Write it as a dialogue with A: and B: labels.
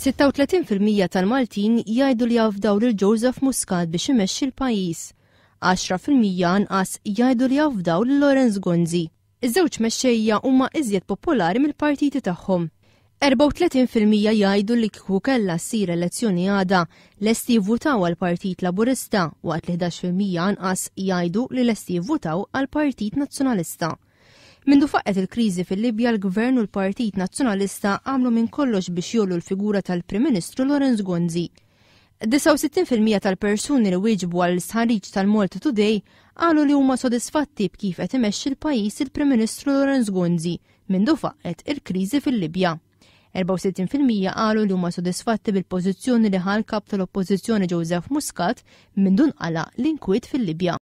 A: 36% tal-Maltin jgħidu li jafdaw lil Joseph Muscat biex imexxi l-pajjiż. 10% anqas jgħidu li jafdaw lil Lorenz Gonzi. Iż-żewġ mexxejja huma iżjed popolari mill-partiti tagħhom. 34% jgħidu li kieku kellha ssir elezzjoni għada lesti jivvutaw għal Partit Laburista waqt li 11% anqas jgħidu li lesti jivvutaw għal Partit Nazzjonalista. Mindu faqqet il-kriżi fil-Libja l-Gvern u l-Partit Nazzjonalista għamlu minn kollox biex jollu l-figura tal-Prim Ministru Lorenz Gonzi. 69% tal-persuni li wieġbu għal sħariġ tal-Malta Today għalu li huma sodisfatti b'kif qed imexxi l-pajjiż il-Prim Ministru Lorenz Gonzi mindu faqqet il-kriżi fil-Libja. 64% qalu li huma sodisfatti bil-pożizzjoni li ħal kap tal-Oppożizzjoni Joseph Muscat minn dun qala l-inkwiet fil-Libja.